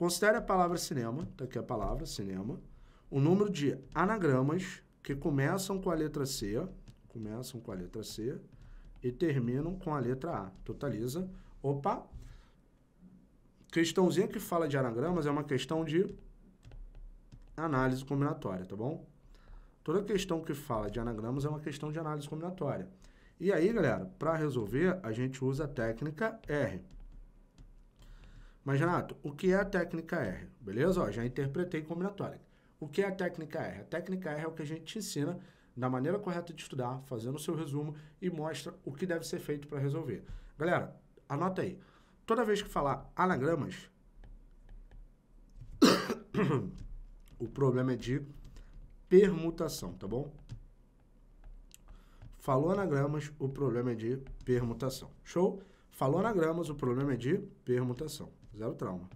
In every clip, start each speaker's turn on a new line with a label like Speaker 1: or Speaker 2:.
Speaker 1: Considere a palavra cinema, tá aqui a palavra cinema, o número de anagramas que começam com a letra C, começam com a letra C e terminam com a letra A. Totaliza. Opa! Questãozinha que fala de anagramas é uma questão de análise combinatória, tá bom? Toda questão que fala de anagramas é uma questão de análise combinatória. E aí, galera, para resolver, a gente usa a técnica R. Mas, Renato, o que é a técnica R? Beleza? Ó, já interpretei combinatória. O que é a técnica R? A técnica R é o que a gente te ensina da maneira correta de estudar, fazendo o seu resumo e mostra o que deve ser feito para resolver. Galera, anota aí. Toda vez que falar anagramas, o problema é de permutação, tá bom? Falou anagramas, o problema é de permutação. Show? Falou anagramas, o problema é de permutação zero trauma.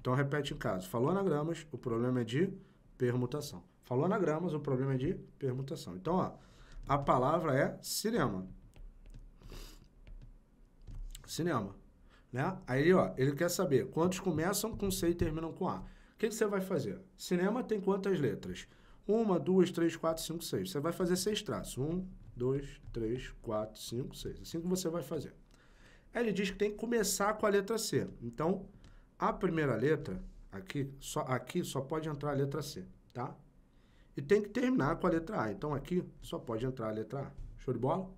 Speaker 1: Então repete em caso. Falou anagramas, o problema é de permutação. Falou anagramas, o problema é de permutação. Então, ó, a palavra é cinema. Cinema. Né? Aí, ó, ele quer saber quantos começam com C e terminam com A. O que você vai fazer? Cinema tem quantas letras? Uma, duas, três, quatro, cinco, seis. Você vai fazer seis traços. Um, dois, três, quatro, cinco, seis. Assim que você vai fazer ele diz que tem que começar com a letra C. Então, a primeira letra, aqui só, aqui só pode entrar a letra C, tá? E tem que terminar com a letra A. Então, aqui só pode entrar a letra A. Show de bola?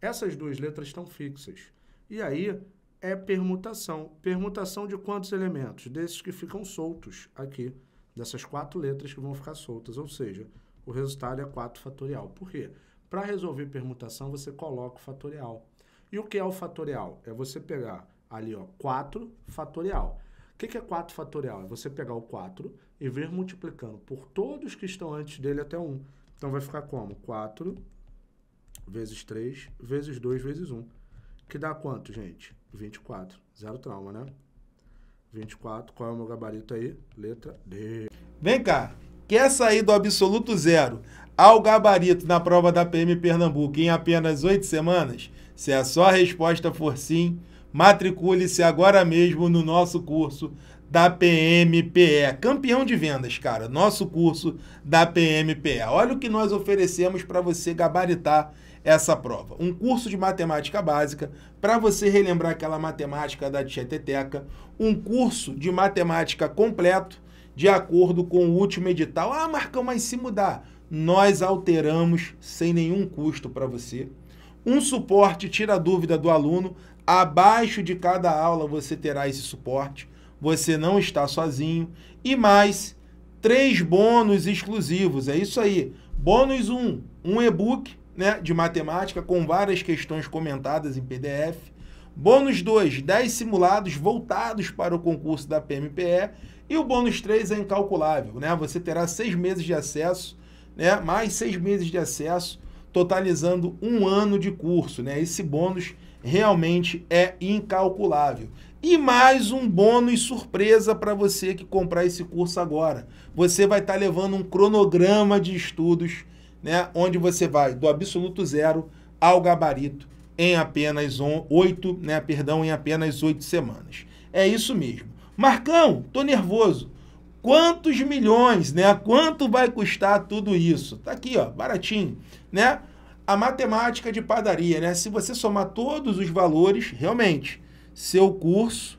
Speaker 1: Essas duas letras estão fixas. E aí é permutação. Permutação de quantos elementos? Desses que ficam soltos aqui, dessas quatro letras que vão ficar soltas. Ou seja, o resultado é 4 fatorial. Por quê? Para resolver permutação, você coloca o fatorial. E o que é o fatorial? É você pegar ali, ó, 4 fatorial. O que, que é 4 fatorial? É você pegar o 4 e vir multiplicando por todos que estão antes dele até 1. Então vai ficar como? 4 vezes 3 vezes 2 vezes 1. Que dá quanto, gente? 24. Zero trauma, né? 24. Qual é o meu gabarito aí? Letra D.
Speaker 2: Vem cá. Quer sair do absoluto zero ao gabarito na prova da PM Pernambuco em apenas oito semanas? Se a sua resposta for sim, matricule-se agora mesmo no nosso curso da PMPE, campeão de vendas, cara. Nosso curso da PMPE. Olha o que nós oferecemos para você gabaritar essa prova. Um curso de matemática básica para você relembrar aquela matemática da tieteteca, um curso de matemática completo de acordo com o último edital. Ah, Marcão, mas se mudar, nós alteramos sem nenhum custo para você um suporte tira a dúvida do aluno. Abaixo de cada aula você terá esse suporte. Você não está sozinho. E mais três bônus exclusivos. É isso aí. Bônus 1, um, um e-book né, de matemática com várias questões comentadas em PDF. Bônus 2, 10 simulados voltados para o concurso da PMPE. E o bônus 3 é incalculável. Né? Você terá seis meses de acesso, né, mais seis meses de acesso totalizando um ano de curso. Né? Esse bônus realmente é incalculável. E mais um bônus surpresa para você que comprar esse curso agora. Você vai estar tá levando um cronograma de estudos, né, onde você vai do absoluto zero ao gabarito em apenas on, oito, né, perdão, em apenas oito semanas. É isso mesmo. Marcão, tô nervoso quantos milhões, né? Quanto vai custar tudo isso? Tá aqui, ó, baratinho, né? A matemática de padaria, né? Se você somar todos os valores, realmente, seu curso,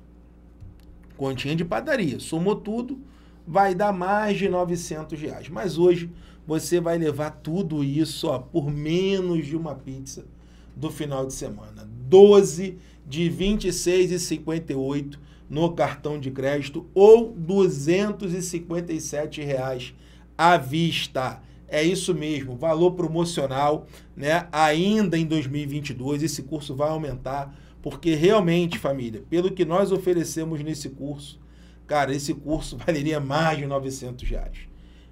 Speaker 2: continha de padaria, somou tudo, vai dar mais de 900 reais. Mas hoje você vai levar tudo isso ó, por menos de uma pizza do final de semana. 12 de 26 e 58 no cartão de crédito ou R$ reais à vista. É isso mesmo, valor promocional, né? Ainda em 2022 esse curso vai aumentar, porque realmente, família, pelo que nós oferecemos nesse curso, cara, esse curso valeria mais de 900 reais.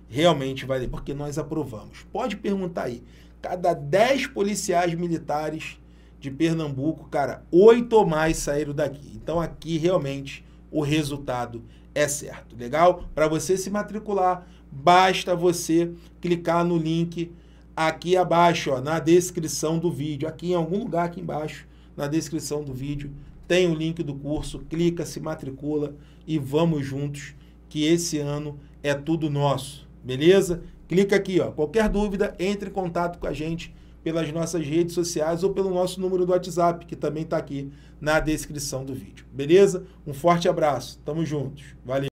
Speaker 2: Realmente vale, porque nós aprovamos. Pode perguntar aí. Cada 10 policiais militares, de Pernambuco, cara, oito ou mais saíram daqui. Então aqui realmente o resultado é certo, legal? Para você se matricular, basta você clicar no link aqui abaixo, ó, na descrição do vídeo, aqui em algum lugar aqui embaixo, na descrição do vídeo, tem o link do curso, clica, se matricula e vamos juntos que esse ano é tudo nosso, beleza? Clica aqui, ó. Qualquer dúvida, entre em contato com a gente pelas nossas redes sociais ou pelo nosso número do WhatsApp, que também está aqui na descrição do vídeo. Beleza? Um forte abraço. Tamo juntos. Valeu.